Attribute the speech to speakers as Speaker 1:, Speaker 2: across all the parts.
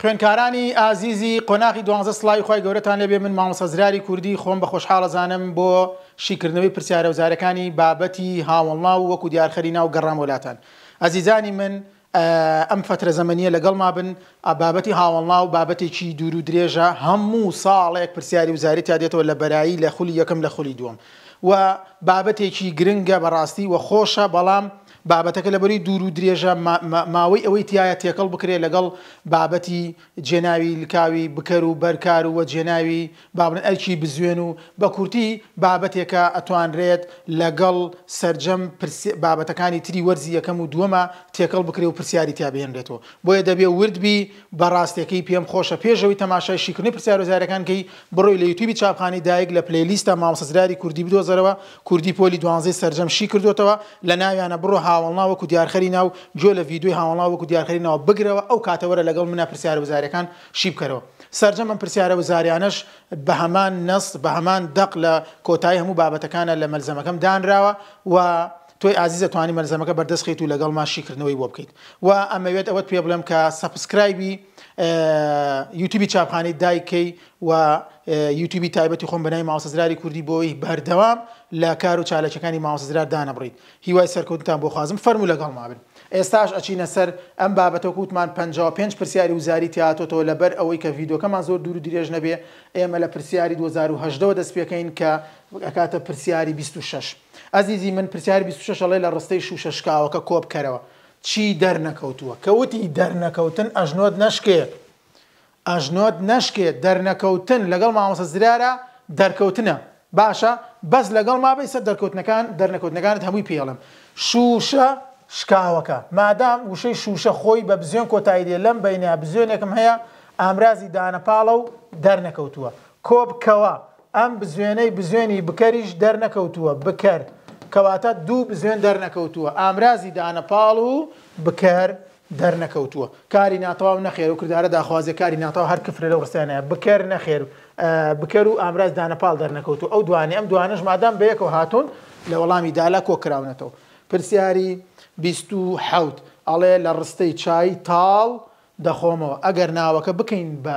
Speaker 1: خوێنکارانی ئازیزی قۆناقی دوانزە سلای خی گەورەتان لەبێ من مامۆسەزراری کوردی خۆم بە خۆشحاڵەزانم بۆ شیکردنەوەی پرسیارە وزارەکانی بابەتی هاوڵنا و وەکو دیارخەری ناو گەڕام وڵاتان ئازیزانی من ئەم فترە زەمەنیە لەگەڵ ما بن ئابابەتی هاوڵنا و بابەتێکی دوور و درێژە هەموو ساڵێک پرسیاری وزاری تا دێتەوە لە بەرایی لە خولی یەکەم لە خولی دووەم و بابەتێکی گرنگە بەڕاستی وە خۆشە بەڵام بابەتەکە لەبەری دوور و درێژە ماوەی ئەوەی تایە تێکەڵ بکرێت لەگەڵ بابەتی جێناوی لکاوی بکەر و بەرکار ووە جێناوی بابن ئەرکی بزوێن و بە کورتی بابەتێکە ئەتوانرێت لەگەڵ سرجەم بابەتەکانی تری وەرزی یەکەم و دووەمە تێکەڵ بکرێ و پرسیاری تیابێنرێتەوە بۆیە دەبێ وردبی بەڕاستەکەی پێم خۆشە پێشەوەی تەماشای شیکردنی پرسیار وزارەکانکەی بڕۆی لە یوتیوبی چاپخانی دایک لە پلیلیستە ماوەسەزراری کوردی بدۆزەرەوە کوردی پۆلی دوانزەی سرجەم شی کردوتەوە لە ناویانە بڕۆها هاوڵنا وەکو دیارخەری ناو جۆ لە یددیوی هاوڵنا وەکو دیارخەرینەوە بگرەوە ئەو کاتەوەرە لەگەڵ منە پرسیارە وزارەکان شی بکەرەوە سرجە من پرسیارە وزاریانش بە هەمان نست بە هەمان دەق لە کۆتایی هەموو بابەتەکانە لە مەلزەمەکەم دانراوە و توی عزیزە توانی مەلزەمەکە بەردەستخیت و لەگەڵ ماشیکردنەوەی بۆ بکەیت و ئەمەوێت ئەوەت پێ بڵم کە سەبسکرایبی یوتیوبی چاپخانەی دایکەی و یوتیوبی تایبەتی خۆم بەنای ماوەسەزراری کوردی بۆی بەردەوام لە کار و چالەکەەکانی ماوەسەزرار دانەبڕیت هیوای سەرکەوتتان بۆ خوازم فەرمو لەگەڵ مابن ئێستاش ئەچینە سەر ئەم بابەتە کووتمان 55 پرسیاری وزاری تیاتۆتەوە لەبەر ئەوەی کە ڤیددیوکەمان زۆر دوور و درێژ نەبێ ئێمە لە پرسیاری 2010 دەست پێەکەین کە ئەکاتە پرسیاری 26 ئەزیزی من پرسیاری 26 ئەڵێ لە ڕستەی شوشەشکاوەکە کۆبکەرەوە چی دەرنەکەوتووە کەوتی دەرنەکەوتن ئەژنۆت نەشکێت ئەژنۆت نەشکێت دەرنەکەوتن لەگەڵ مامۆسە زرارە دەرکەوتنە باشە بەس لەگەڵ مابی سە دەرکەوتنەکان دەرنەکەوتنەکانت هەمووی پێڵم شوشە شکاوەکە مادام وشەی شوشە خۆی بە بزیۆن کۆتایی دێ لەم بینە بزیۆنێکم هەیە ئامرازی دانەپاڵە و دەرنەکەوتووە کۆبکەوە ئەم بزوێنەی بزوێنی بکەریش دەرنەکەوتووە بکرد. کەواتە دوو بزوێن دەرنەکەوتووە ئامرازی دانەپاڵ و بکەر دەرنەکەوتووە کاری ناتەواو نەخێر و کردارە داخوازی کاری ناتەوە هەر کفرە لە ڕستانە بکەر نەخێر بکەر و ئامراز دانەپال دەرنەکەوتو ئەو دوانێ ئەم دوانش مادام بەیەکەوە هاتون لە وەڵامی دالا کۆکراونەتەوە پرسیاری حوت ئەڵێ لە ڕستەی چای تاڵ دەخۆمەوە ئەگەر ناوەکە بکەین بە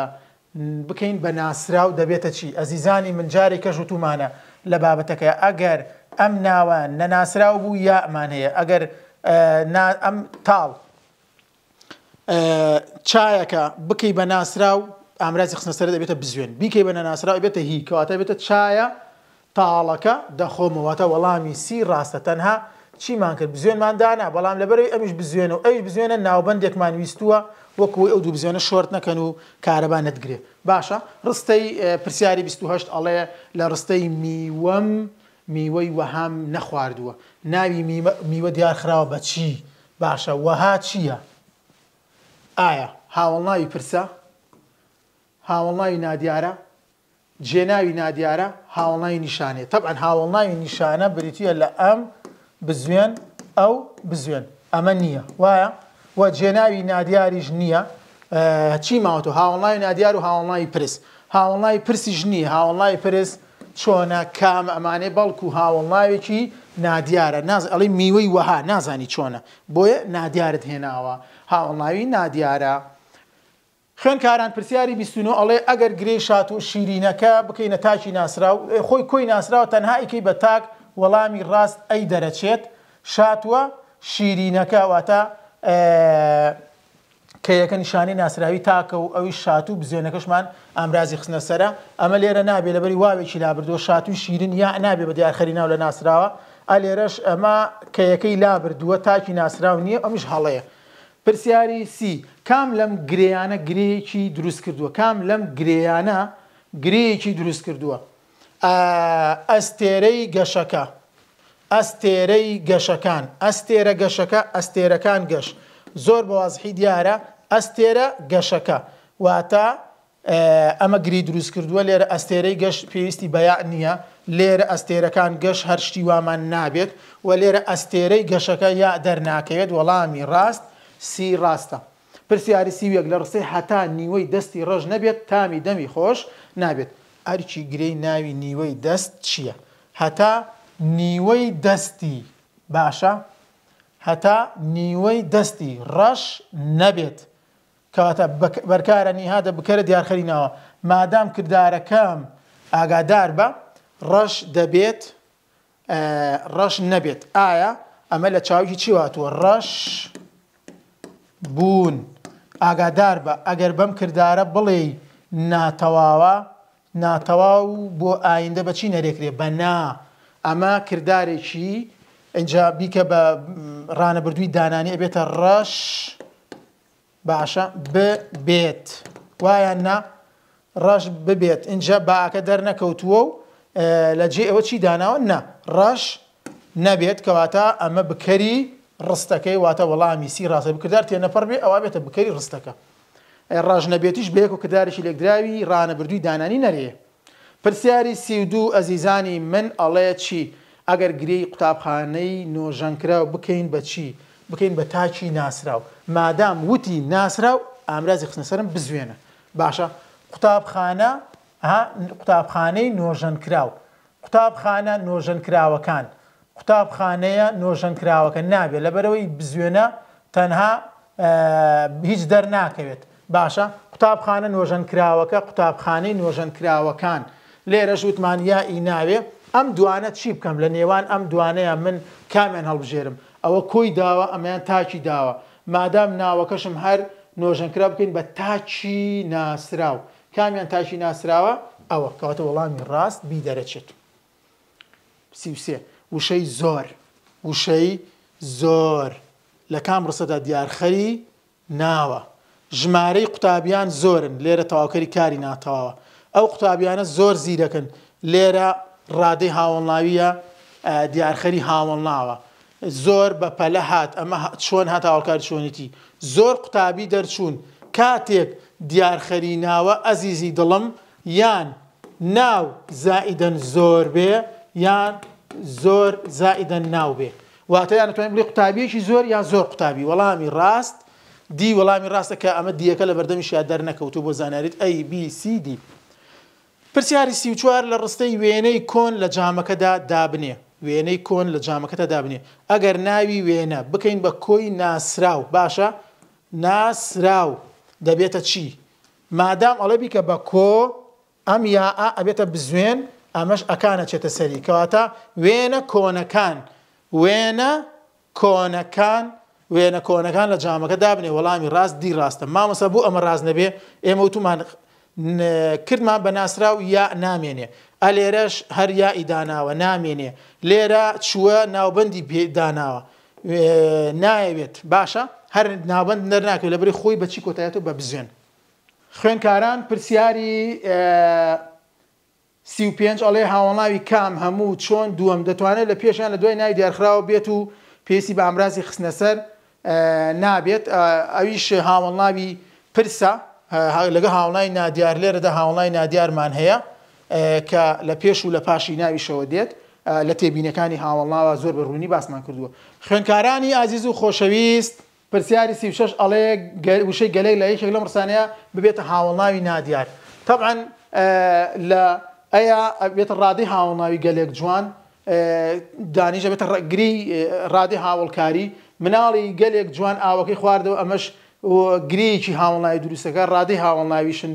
Speaker 1: بکەین بە ناسرا و دەبێتە چی ئەزیزانی منجاری کەژ و تومانە لە بابەتەکە ئەگەر ئەم ناوان نەناسرااو بوو یامان هەیە ئەگەر ئەم تاڵ چایەکە بکەی بە ناسرااو ئامرازی خستەر دەبێتە بزوێن بیکەی بە نەناسرااو بێتە هی کەواتە بێتە چایە تاڵەکە دەخۆمەوەتە وەڵامی سی ڕاستە تەنها چیمان کرد بزوێنمان دانا بەڵام لەبەرەوەی ئەمیش بزوێن و ئەوش بزوێنە ناوبندێکمان ویستووە وەکوی ئەو دوو بزیێنە شۆرت نەکەن و کارەبانەتگرێ باشە ڕستەی پرسیاری 28 ئەڵێ لە ڕستەی میوەم میوەی وەهام نەخواردووە ناوی میوە دیارخراوە بە چی باشە وەها چییە ئایا هاوڵناوی پرسە هاوڵناوی نادیارە جێناوی نادیارە هاوڵناوی نیشانێت تەبعاەن هاوڵناوی نیشانە بریتە لە ئەم بزوێن ئەو بزوێن ئەمە نییە وایە وە جێناوی نادیاریش نییە چی ماوەۆ هاوڵناوی نادیار و هاوڵناوی پرس هاوڵناوی پرسیش نییە هاوڵناوی پرس چۆنە کام ئەمانێ بەڵکو و هاوڵناوێکی نادیارە ناز ئەڵی میوەی وەها نازانی چۆنە بۆیە نادیارت هێناوە هاوڵناوی نادیارە. خوێن کاران پرسیاری بیستون و ئەڵێ ئەگەر گرێشات و شیرینەکە بکەینە تاکی ناسرا و خۆی کۆی ناسراوە تەنهایکی بە تاک وەڵامی ڕاست ئەی دەرەچێت شاتوە شیرینەکە واتە کە یەکە نیشانەی ناسراوی تاکە و ئەوی شات و بزیێنەکەشمان ئامرازی خستنە سرە ئەمە لێرە نابێ لەبەری واوێکی لابردووە شات و شیرین یا نابێ بە دیارخەری ناو لە ناسراوە ئەلێرەش ئەمە کە یەکەی لابردووە تاکی ناسراو نییە ئەمیش هەڵەیە. پرسیاری سی کام لەم گریانە گرەیەکی دروست کردووە کام لەم گریانە گرەیەکی دروست کردووە. ئەستێرەی گەشەکە ئەستێرەی گەشەکان ئەستێرە گەشەکە ئەستێرەکان گەشت. زۆر بەوازحی دیارە ئەستێرە گەشەکە واتە ئەمە گری دروست کردووە لێرە ئەستێرەی گەشت پێویستی بەیان نییە لێرە ئەستێرەکان گەشت هەرشتی وامان نابێت و لێرە ئەستێرەی گەشەکە یا دەرناکەوێت وەڵامی ڕاست سی ڕاستە. پرسیاری سیویەک لە ڕسەی هەتا نیوەی دەستی ڕژ نەبێت تامی دەمی خۆش نابێت ئەرچی گرەی ناوی نیوەی دەست چییە؟ هەتا نیوەی دەستی باشە؟ هەتا نیوەی دەستی ڕەش نەبێت. کەواتە بەرکارە نیهادە بکەرە دیارخەرینەوە مادام کردارەکەم ئاگادار بە ڕەش دەبێت ڕەش نەبێت ئایا ئەمە لە چاوی چی واتوە ڕەش بوون ئاگادار بە ئەگەر بەم کردارە بڵێ ناتەواوە ناتەواو بۆ ئایندە بەچی نەرێکرێ بە نا ئەمە کردارێکی ئەجا بیکە بە ڕانەبردووی دانانی ئەبێتە ڕەش باشە ببێت وایە نا ڕەش ببێت اینجا باکە دەرنەکەوتووە و لە جێ ئەوە چی داناوە نە ڕەش نەبێت کەواتە ئەمە بکەری ڕستەکەی واتە وەڵامی سی ڕاستە بکردار تێنەپەر بێ ئەوە بێتە بکەری ڕستەکە ڕژ نەبێتیش بێک و کەدارشی لێکدراوی ڕانەبردووی دانانی نەرێ پرسیاری سیودو ئەزیزانی من ئەڵێ چی ئەگەر گری قوتابخانەی نۆژەنکراو بکەین بە چی؟ بکەین بە تاچی ناسراو مادام وتی ناسراو ئامرازی خستنەسەرم بزوێنە باشە قوتابخانە قوتابخانەی نۆژەنکراو قوتابخانە نۆژەنکراوەکان قوتابخانەیە نۆژەنکراوەکە نابێت لەبەرەوەی بزوێنە تەنها هیچ دەرناکەوێت باشە قوتابخانە نۆژەنکراوەکە قوتابخانەی نۆژەنکراوەکان لێرە ژوتمان یا ئیناوێ ئەم دوانە چی بکەم لە نێوان ئەم دوانەیە من کامیان هەڵبژێرم ئەوە کۆی داوە ئەمەیان تاکی داوە مادام ناوەکەشم هەر نۆژەنکرا بکەین بە تاچی ناسراو کامیان تاکی ناسراوە ئەوە کەواتە وەڵامی ڕاست بی دەرەچێت سیوسێ وشەی زۆر وشەی زۆر لە کام ڕسەدا دیارخەری ناوە ژمارەی قوتابیان زۆرن لێرە تەواوکەری کاری ناتەواوە ئەو قوتابیانە زۆر زیرەکەن لێرە ڕادەی هاوڵناویە دیارخەری هاوڵناوە زۆر بە پەلە هات ئەمە چۆن هات هاوکار چۆنیتی زۆر قوتابی دەرچوون کاتێک دیارخەری ناوە ئەزیزی دڵم یان ناو زائدەن زۆر بێ یان زۆر زائدەن ناو بێ واتە یان توانین بڵێ قوتابیەکی زۆر یان زۆر قوتابی وەڵامی ڕاست دی وەڵامی ڕاستە کە ئەمە دیەکە لە بەردەمیشیا دەرنەکەوتو بۆ زانارێت ABCD پرسیاری سی و چوار لە ڕستەی وێنەی کۆن لە جامەکەدا دابنێ وێنەی کۆن لە جامەکەتە دابنێ ئەگەر ناوی وێنە بکەین بە کۆی ناسراو باشە ناسراو دەبێتە چی مادام ئەڵەبی کە بە کۆ ئەم یا ئا ئەبێتە بزوێن ئەمەش ئەکانە چێتە سەری کەواتە وێنە کۆنەکان وێنە کۆنەکان وێنە کۆنەکان لە جامەکە دابنێ وەڵامی ڕاست دی ڕاستە مامەسە بوو ئەمە ڕاز نەبێ ئێمە وتمان کردمان بە ناسرا و یا نامێنێ ئەلێرەش هەر یا ئیداناوە نامێنێ لێرە چووە ناوبندی پێداناوە نایەوێت باشە هەر ناوبند نەرناکەوێت لە بری خۆی بەچی کۆتایەتەوە بە بزێن خوێنکاران پرسیاری سی پێ ئەڵێ هاوڵاوی کام هەموو چۆن دووەم دەتوانێت لە پێشیان لە دوای نای دیارخراوە بێت و پێسی بە ئامرازی خستنەسەر نابێت ئەویش هاوڵاوی پرسە لەگە هاوڵای نادیار لێرەدا هاوڵای نادیارمان هەیە کە لە پێش و لە پاشی ناویشەوە دێت لە تێبینەکانی هاوڵناوە زۆر بەڕوونی باسمان کردووە خوێنکارانی ئازیز و خۆشەویست پرسیاری سی شش ئەڵێ وشەی گەلەی لە یەکێک لەم ڕسانەیە ببێتە هاوڵناوی نادیار طبعا لە ئەیا بێتە ڕادی هاوڵناوی گەلێک جوان دانیژە بێتە ڕگری ڕادی هاوڵکاری مناڵی گەلێک جوان ئاوەکەی خواردەوە ئەمەش گرەیەکی هاوڵناوی دروستەکە ڕادی هاوڵناویشن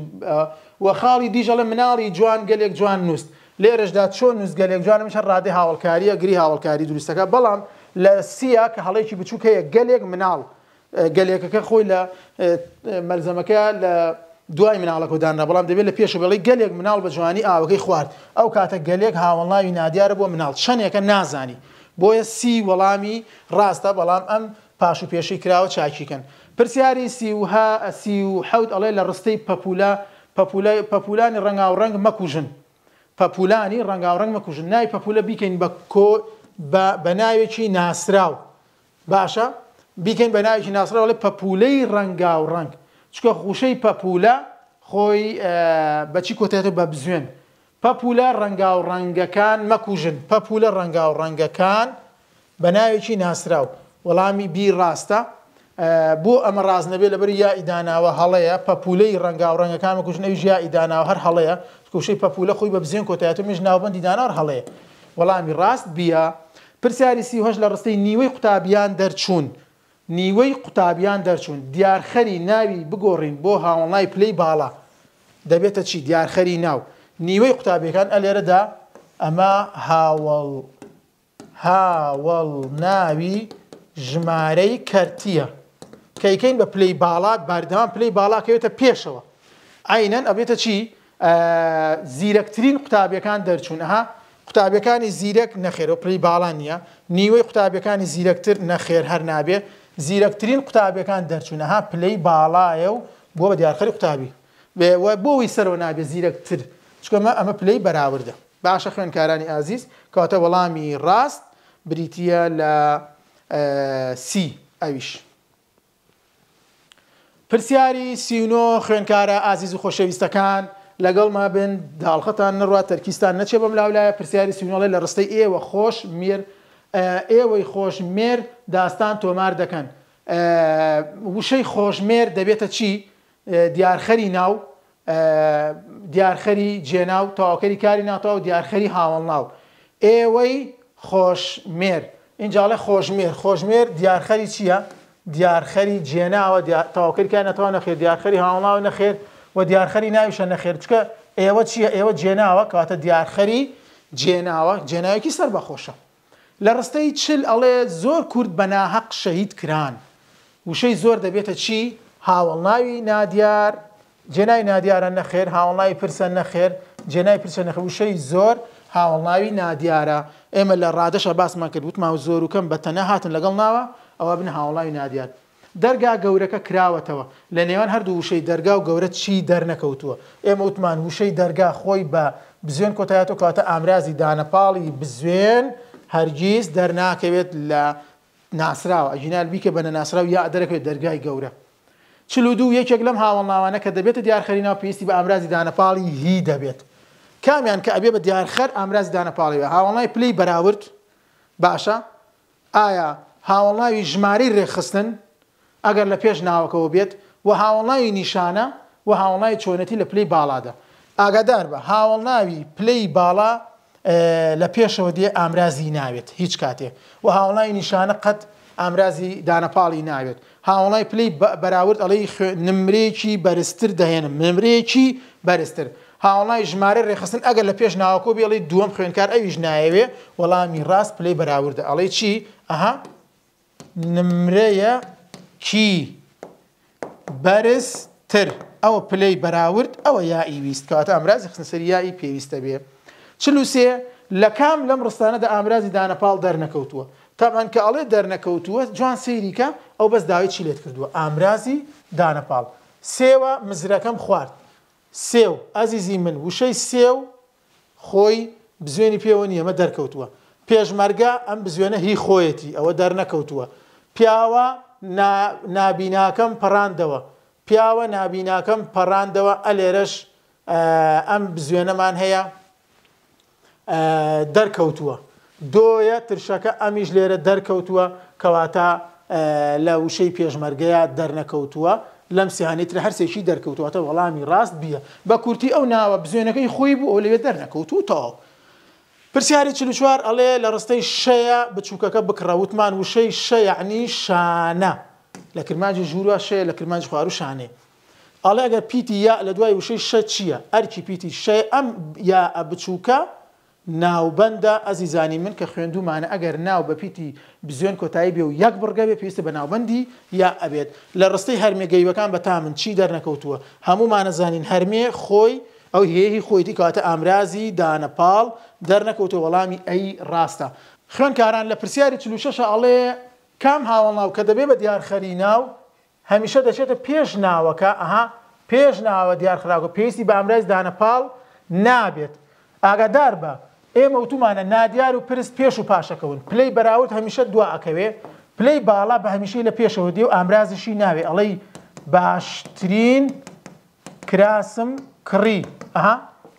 Speaker 1: وە خاڵی دیژە لە مناڵی جوان گەلێک جوان نووست لێرەشدا چۆن نووس گەلێک جوانمش ڕادی هاوڵکاریە گری هاوڵکاری دروستەکە بەڵام لە سیا کە هەڵێکی بچووکەیە گەلێک مناڵ گەلێکەکە خۆی لە مەلزەمەکە لە دوای مناڵەکەداننا بەڵام دەبێت لە پێش بڵی گەلێک مناڵ بە جوانی ئاوەکەی خوارد ئەو کاتە گەلێک هاوڵناوی نادیارە بۆ مناڵ شەنێکە نازانی بۆیە سی وەڵامی ڕاستە بەڵام ئەم پاش و پێشی کراوە چاکیکەن پرسیاری سیوها سی و حەوت ئەڵێ لە ڕستەی پەپولا پەپولانی ڕنگاو ڕنگ مەکوژن پەپولانی ڕنگاو ڕنگ مەکوژن نای پەپولە بیکەین بە کۆ بە ناوێکی ناسراو باشە بیکەین بە ناوێکی ناسراوڵێ پەپولەی ڕنگاو ڕنگ چکە خوشەی پەپولە خۆی بەچی کۆتێت بە بزوێن پەپولە ڕنگاو ڕەنگەکان مەکوژن پەپولە ڕنگاو ڕەنگەکان بە ناوێکی ناسراو وەڵامی بی ڕاستە بۆ ئەمە ڕازنەبێت لەبەر یا ئیداناوە هەڵەیە پەپولەی ڕەنگاو ڕەنگەکانمە کوژنەویژ یا ئیداناوە هەر هەڵەیە کوشەی پەپولە خۆی بە بزیێن کۆتایەت مش ناوبند دیدانار هەڵەیە وەڵامی ڕاست بیا پرسیاری سیهۆش لە ڕستەی نیوەی قوتابیان دەرچوون نیوەی قوتابیان دەرچوون دیارخەری ناوی بگۆڕین بۆ هاوڵای پلەی باڵا دەبێتە چی دیارخەری ناو نیوەی قوتابیەکان ئەلێرەدا ئەمە هاوڵ هاوڵ ناوی ژمارەی کەرتیە کەیکەین بە پلەی باڵات باردەوان پلەی باڵاکەوێتە پێشەوە ئاینەن ئەبێتە چی زیرەکترین قوتابیەکان دەرچوونەها قوتابیەکانی زیرەک نەخێرەوە پلەی باڵان نیە نیوەی قوتابیەکانی زیرەکتر نەخێر هەر نابێ زیرەکترین قوتابیەکان دەرچوونەها پلەی باڵایە و بۆ بە دیارخەری قوتابی بێوە بۆی سەرەوە نابێ زیرەکتر چکەمە ئەمە پلەی بەراوردە باشە خوێنکارانی ئازیز کاتە وەڵامی ڕاست بریتە لە سی ئەویش. پرسیاری سیونۆ خوێنکارە ئازیز و خۆشەویستەکان لەگەڵما بن داڵخەتان نڕات تەرکستان نەچێ بەم لاولایە پرسیاری سینۆڵی لە ڕستەی ئێوە خۆش مێر ئێوەی خۆش مێر داستان تۆمار دەکەن وشەی خۆشمێر دەبێتە چی دیارخەری ناو دیارخەری جێناو تاواکەری کاری ناتەوە و دیارخەری هاوڵ ناو ئێوەی خۆشمێر اینجاڵە خۆشمێر خۆشمێر دیارخەری چییە؟ دیارخەری جێناوە تاواکردکە نەتەوە نەخێر دیارخەری هاوڵاو نەخێر و دیارخەری ناویشە نەخێرچکە ئێوە چییە ئێوە جێناوە کاتە دیارخەری جێناوە جێناوێکی سەر بەخۆشە لە ڕستەی چل ئەڵێ زۆر کورد بەناهەق شەهید کران وشەی زۆر دەبێتە چی هاوڵناوی نادیار جێنای نادیارە نەخێر هاوڵناوی پرسە نەخێر جێنای پرسە نەخەوشەی زۆر هاوڵناوی نادیارە ئێمە لە ڕادەشە باسمان کرد وتما زۆر و کەم بە تەنە هاتن لەگەڵ ناوە ئەوە بن هاوڵاوی نادیات دەرگا گەورەکە کراوەتەوە لە نێوان هەردوو وشەی دەرگا و گەورە چی دەرنەکەوتووە ئێمە وتمان وشەی دەرگا خۆی بە بزوێن کۆتایەتەوە کاتە ئامرازی دانەپاڵی بزوێن هەرگیز دەرناکەوێت لە ناسراوە ئەژینال بیکە بە نەناسرااو یا دەرەکەوێت دەرگای گەورە چلو دوو یەکێک لەم هاوڵناوانە کە دەبێتە دیارخەرینەوە پێویستی بە ئامرازی دانەپاڵی هی دەبێت کامیان کە ئەبێ بە دیارخەر ئامرازی دانەپاڵیەوە هاوڵنای پلی بەراورد باشە ئایا هاوڵاوی ژماری ڕێخستن ئەگەر لە پێش ناوەکەەوە بێت و هاوڵاوی نیشانە و هاوڵای چۆنەتی لە پلەی باڵادا ئاگادار بە هاوڵناوی پلەی باڵا لە پێشەوە دێ ئامرازی ناوێت هیچ کاتێ و هاوڵای نیشانە قەت ئامرازی دانەپاڵی ناوێت هاوڵای پلەی بەراورد ئەڵی نمرێکی بەرزتر دەهێنم نمرێکی بەرزتر هاوڵای ژمارە ڕێخستن ئەگەر لە پێش ناوکۆ بێڵی دووەم خوێنکار ئەویش نایەوێ وەڵامی ڕاست پلەی بەراوردە ئەڵێ چی ئەها نمرەیە کی بەرزتر ئەوە پلەی بەراورد ئەوە یائی ویست کەواتە ئامرازی خنسەری یایی پێویستە بێ چلووسێ لە کام لەم ڕستانەدا ئامرازی دانەپاڵ دەرنەکەوتووە تامان کە ئەڵێ دەرنەکەوتووە جوان سەیریکە ئەو بەس داوای چی لێت کردووە ئامرازی دانەپاڵ سێوە مزرەکەم خوارد سێو ئازیزی من وشەی سێو خۆی بزوێنی پێوە نیەمە دەرکەوتووە پێشمەرگە ئەم بزوێنە هی خۆیەتی ئەوە دەرنەکەوتووە پیاوە نابیناکەم پەڕاندەوە پیاوە نابیناکەم پەڕاندەوە ئەلێرەش ئەم بزوێنەمان هەیە دەرکەوتووە دۆیە ترشەکە ئەمیش لێرە دەرکەوتووە کەواتە لە وشەی پێشمەرگەیە دەرنەکەوتووە لەم سیهانیتر هەرسێکی دەرکەوتواتە وەڵامی ڕاست بیە بە کورتی ئەو ناوە بزوێنەکەی خۆی بوو ئەو لەوێ دەرنەکەوتوتەوە پرسیاری چلوچوار ئەڵێ لە ڕستەی شەیە بچووکەکە بکڕەوتمان وشەی شەیعنی شانە لە کرمانجی ژوروە شەیە لە کرمانج خوار و شانێ ئەڵێ ئەگەر پیتی یا لە دوای وشەی شە چییە ئەرکی پیتی شێ ئەم یا بچووکە ناوبندە ئەزیزانی من کە خوێندومانە ئەگەر ناو بە پیتی بزیۆن کۆتایی بێ و یەک بڕگەبێ پێویستە بە ناوبندی یا ئەبێت لە ڕستەی هەرمێگەیوەکان بە تا من چی دەرنەکەوتووە هەموو مانەزانین هەرمێ خۆی ئەو هەیەی خۆیتی کاتە ئامرازی دانەپاڵ دەرنەکەوتە وەڵامی ئەی ڕاستە خوێنکاران لە پرسیاری چلوشەش ئەڵێ کام هاوڵناو کە دەبێ بە دیار خەری ناو هەمیشە دەچێتە پێش ناوەکە ئەها پێش ناوە دیارخراوە پێویستی بە ئامرازی دانەپاڵ نابێت ئاگادار بە ئێمە وتومانە نادیار و پرست پێش و پاشەکەون پلەی بەراورد هەمیشە دو ئەکەوێ پلەی باڵا بە هەمیشەی لە پێشەوە دی و ئامرازشی ناوێ ئەڵەی باشترین کراسم کڕی ئەها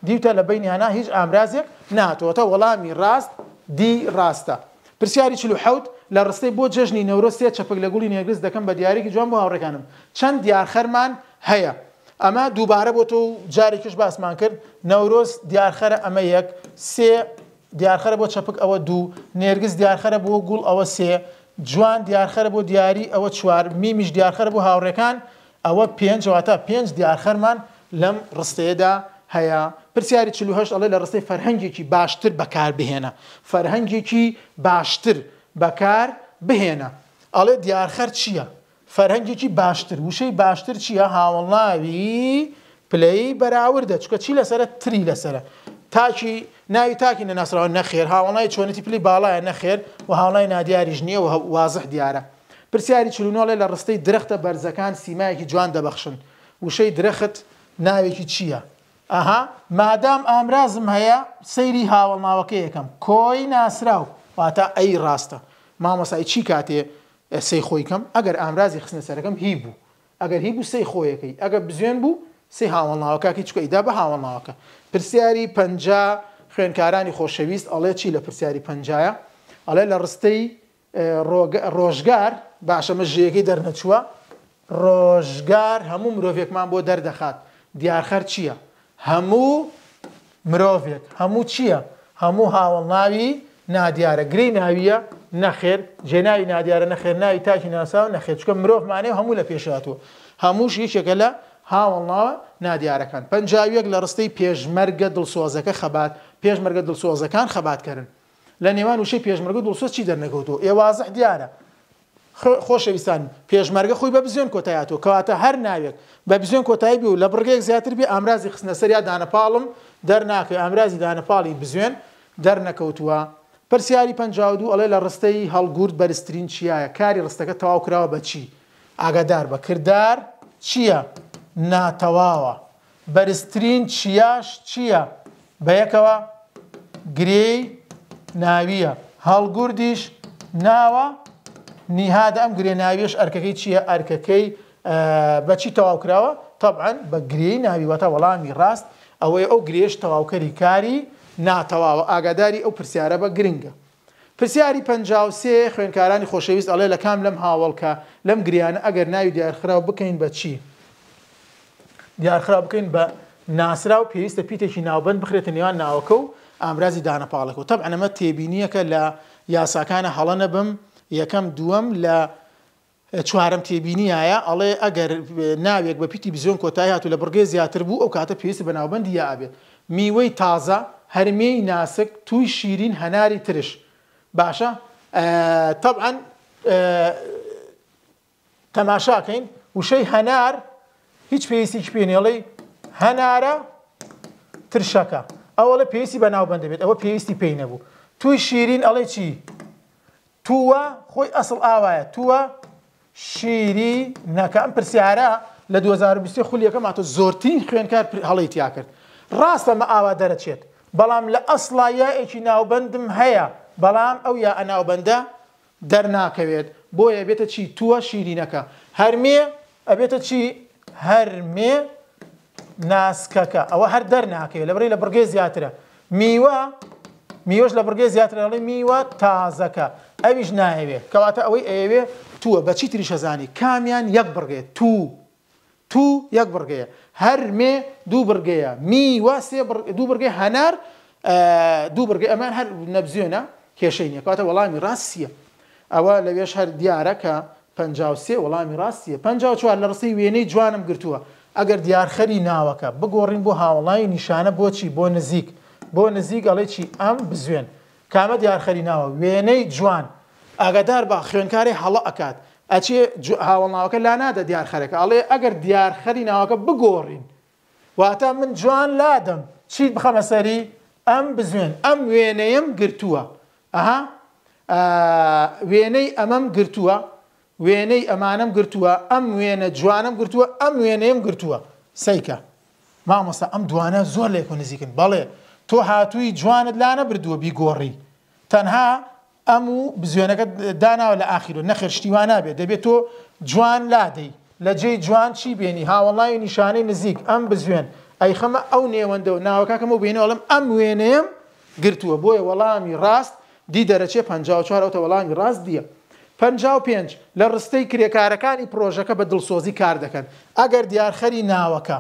Speaker 1: دیوتە لە بینیانە هیچ ئامرازێک ناتۆتە وەڵامی ڕاست دی ڕاستە پرسیاری چلو حوت لە ڕستەی بۆ جژنی نەورۆستێ چپک لە گوڵی نێگرز دەکەم بە دیارێکی جوان بۆ هاوڕەکانم چەند دیارخەرمان هەیە ئەمە دووبارە بۆ تۆ جارێکیش باسمان کرد نەورۆز دیارخەرە ئەمە یەک سێ دیارخەرە بۆ چپک ئەوە دوو نێرگز دیارخەرە بۆ گوڵ ئەوە سێ جوان دیارخەرە بۆ دیاری ئەوە چوار میمیش دیارخەرە بۆ هاوڕێکان ئەوە پێنجواتە پێنج دیارخەرمان لەم ڕستەیەدا هەیە پرسیاری چلوهشت ئەڵێ لە ڕستەی فەرهنگێکی باشتر بەکار بهێنە فەرهنگێکی باشتر بەکار بهێنە ئەڵێ دیارخەر چییە؟ فەرهنگێکی باشتر وشەی باشتر چییە هاوڵناوی پلەی بەراوردە چکە چی لەسرە تری لەسرە تاکی ناوی تاکی نەناسراوە نەخێر هاوڵای چۆنەتی پلی باڵایە نەخێر و هاوڵای نادیاریش نییە و وازح دیارە پرسیاری چلونۆڵێ لە ڕستەی درەختە بەرزەکان سیمایەکی جوان دەبەخشن وشەی درەخت ناوێکی چییە؟ ئەها مادام ئامرازم هەیە سەیری هاوڵناوەکە یەکەم کۆی ناسرااو واتە ئەی ڕاستە مامەسای چی کاتێ سی خۆیکەم ئەگەر ئامرازی خستنە سەرەکەم هی بوو ئەگەر هی بوو سی خۆیەکەی ئەگەر بزوێن بوو سی هاوڵناوەکەکی چکەیدا بە هاوڵناوەکە پرسیاری پ خوێنکارانی خۆشەویست ئەڵێ چی لە پرسیاری پنجایە ئەڵێ لە ڕستەی ڕۆژگار باشەمە ژەکەی دەرنەچووە ڕۆژگار هەموو مرۆڤێکمان بۆ دەردەخات دیارخەر چییە هەموو مرۆڤێک هەموو چییە؟ هەموو هاوڵناوی نادیارە گری ناویە نەخێر جێناوی نادیارە نەخێر ناوی تاکی ناسا و نەخێچکە مرۆڤمانێ هەموو لە پێشاتوە هەمووش یەکێکە لە هاوڵناوە نادیارەکان پنجاویەک لە ڕستەی پێشمەرگە دڵسۆزەکە خەبات پێشمەرگە دڵسۆزەکان خەباتکردن لە نێوان وشەی پێشمەرگە دڵسۆ چی دەرنەکەوتەوە ئێوازەح دیارە خۆشەویستان پێشمەرگە خۆی بە بزیۆن کۆتایاتەوە کەواتە هەر ناوێک بە بزیۆن کۆتایی بی و لە بڕگەیەک زیاتر بێ ئامرازی خستنە سەریا دانەپاڵم دەرناکە ئامرازی دانەپاڵی بزوێن دەرنەکەوتووە پرسیاری پنجاودو ئەڵێ لە ڕستەی هەڵگورد بەرزترین چیایە کاری ڕستەکە تەواو کراوە بە چی ئاگادار بە کردار چییە ناتەواوە بەرزترین چیاش چییە بە یەکەوە گرێی ناویە هەڵگوردیش ناوە نیهاد ئەم گرێناویش ئەرکەکەی چییە ئەرکەکەی بەچی تەواوکراوە طبعاً بە گرێی ناویوەتە وەڵامی ڕاست ئەوەی ئەو گرێش تەواوکەری کاری ناتەواوە ئاگاداری ئەو پرسیارە بە گرنگە. پرسیاری پسێ خوێنکارانی خۆشەویست ئەڵێ لە کام لەم هاوڵکە لەم گریانە ئەگەر ناوی دیارخراو بکەین بە چی؟ دیارخرا بکەین بە ناسرا و پێویستە پیتێکی ناوبند بخرێتە نێوان ناوەکە و ئامرازی دانەپاڵەکە و تەب ئەنەمە تێبینیەکە لە یاساکانە هەڵە نەبم یەکەم دووەم لە چوارم تێبینیایە ئەڵێ ئەگەر ناوێک بە پیتی بزۆن کۆتای هاتو لە بڕگەی زیاتر بوو ئەو کاتە پێویستی بەناوبندی یا ئابێت میوەی تازە هەرمێی ناسک توی شیرین هەناری ترش باشە طبعاً تەماشاکەین وشەی هەنار هیچ پێویستیش پێنێڵی هەنارە ترشەکە ئەوە لە پێویستی بەناوبندە بێت ئەوە پێویستی پێی نەبوو توی شیرین ئەڵێ چی تووە خۆی ئەسڵ ئاوایە تووە شیری نەکە ئەم پرسیارە لە 2020 خولیەکە ماتۆ زۆرترین خوێنکار هەڵی تیا کرد ڕاستەمە ئاوا دەرەچێت بەڵام لە ئەسڵا یەکی ناوبندم هەیە بەڵام ئەو یا ئەناوبەندە دەرناکەوێت بۆیە بێتە چی تووە شیرینەکە هەرمێ ئەبێتە چی هەرمێ ناسکەکە ئەوە هەر دەرناکەوێت لە بڕی لە بڕگەی زیاترە میوە میوەش لە بڕگەی زیاترەڵی میوە تازەکە ئەویش نایەوێ کەواتە ئەوەی ئەوێ تووە بەچی تریشەزانی کامیان یەک بڕگێ تو تو یەک بڕگەیە هەرمێ دوو بڕگەیە میوە سێ دوو بڕگەی هەنار دوو بڕگەی ئەمان هەر نەبزیێنە کێشەی نیە کاتە وەڵامی ڕاستیە ئەوە لەوێش هەر دیارەکە پسێ وەڵامی ڕاستیە پ چوار لە ڕستی وێنەی جوانم گرتووە ئەگەر دیارخەری ناوەکە بگۆڕین بۆ هاوڵی نیشانە بۆچی بۆ نزیک بۆ نزیک ئەڵێ چی ئەم بزوێن کامە دیارخەری ناوە وێنەی جوان ئاگادار بە خوێنکاری هەڵە ئەکات ئەچێ هاوڵناوەکە لا نادە دیارخەرەکە ئەڵێ ئەگەر دیارخەری ناوەکە بگۆڕین واتە من جوان لادەم چیت بخەمە سەری ئەم بزوێن ئەم وێنەیەم گرتووە ئەها وێنەی ئەمەم گرتووە وێنەی ئەمانم گرتووە ئەم وێنە جوانم گرتووە ئەم وێنەیەم گرتووە سیکە مامەسا ئەم دوانە زۆر لێکۆ نزیکن بەڵێ تۆ هاتووی جوانت لا نەبردووە بیگۆڕی تەنها ئەم و بزیێنەکە داناوە لە ئاخیر و نەخێ شتیوان نابێت دەبێت تۆ جوان لادەی لە جێ جوان چی بێنی هاوەڵای نیشانەی نزیک ئەم بزوێن ئەی خەمە ئەو نێوەندە و ناوەکەکەم و بینەوەڵم ئەم وێنەیەم گرتووە بۆیە وەڵامی ڕاست دی دەرەچێ 54ەوتە وەڵامی ڕاست دیە. 55 لە ڕستەی کرێکارەکانی پرۆژەکە بە دڵسۆزی کار دەکەن ئەگەر دیارخەری ناوەکە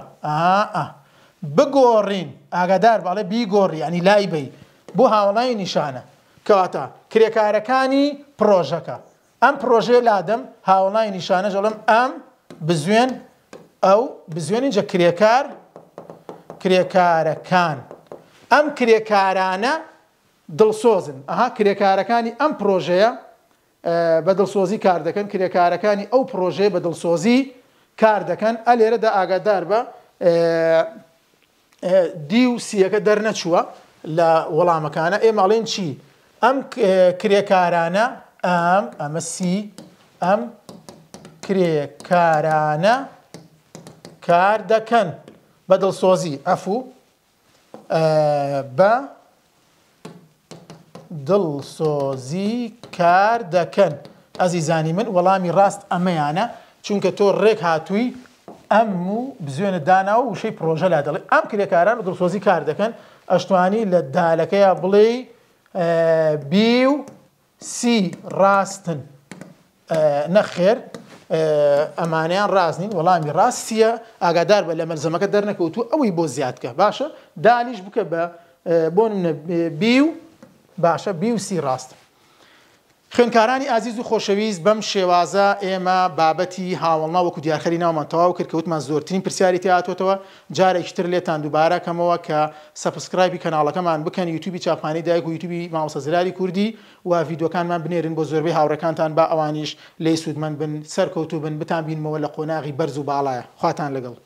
Speaker 1: بگۆڕین ئاگادار باڵێ بیگۆڕی ئەنی لایبی بۆ هاوڵای نیشانە کەواتە کرێکارەکانی پرۆژەکە ئەم پرۆژێ لادەم هاوڵای نیشانە جەڵم ئەم بزوێن ئەو بزوێن جە کرێکار کرێکارەکان ئەم کرێکارانە دڵسۆزن ئەها کرێکارەکانی ئەم پرۆژەیە بە دڵسۆزی کار دەکەن کرێکارەکانی ئەو پرۆژێ بە دڵسۆزی کار دەکەن ئە لێرەدا ئاگادار بە دی و سیەکە دەرنەچووە لە وەڵامەکانە ئێمەڵێن چی؟ ئەم کرێکارانە ئەم ئەمە سی ئەم کرێکارانە کار دەکەن بە دڵسۆزی ئەفو بە دڵسۆزی کار دەکەن ئەزیزانی من وەڵامی ڕاست ئەمەیانە چونکە تۆ ڕێک هاتووی ئەم و بزوێنە دانا و وشەی پرۆژە لا دەڵێ ئەم کرێکاران دڵسۆزی کار دەکەن ئەشتوانی لە دالەکەیە بڵێ بی و سی ڕاستن نەخێر ئەمانیان ڕاستنین وەڵامی ڕاستیە ئاگادار بە لە مەرزەمەکە دەرنەکەوت و ئەوەی بۆ زیادکە باشە دانیش بکە بە بۆ بی و باشە بی و سی ڕاستن خوێنکارانی ئازیز و خۆشەویست بەم شێوازە ئێمە بابەتی هاوڵنا وەکو دیاخەری ناومان تەواو کرد کەوتمان زۆرترین پرسیاری تهاتۆتەوە جارێکتر لێتان دووبارە کەمەوە کە سەبسکرایبی کەناڵەکەمان بکەن یوتوبی چاپانی دایک و یوتوبی ماوسەزراری کوردی و ڤیددیوەکانمان بنێرن بۆ زۆربەی هاوڕەکانتان با ئەوانیش لێ سوودمەند بن سەرکەوتو بن بتان بینمەوە لە قۆناغی بەرز و باڵایە خواتان لەگەڵ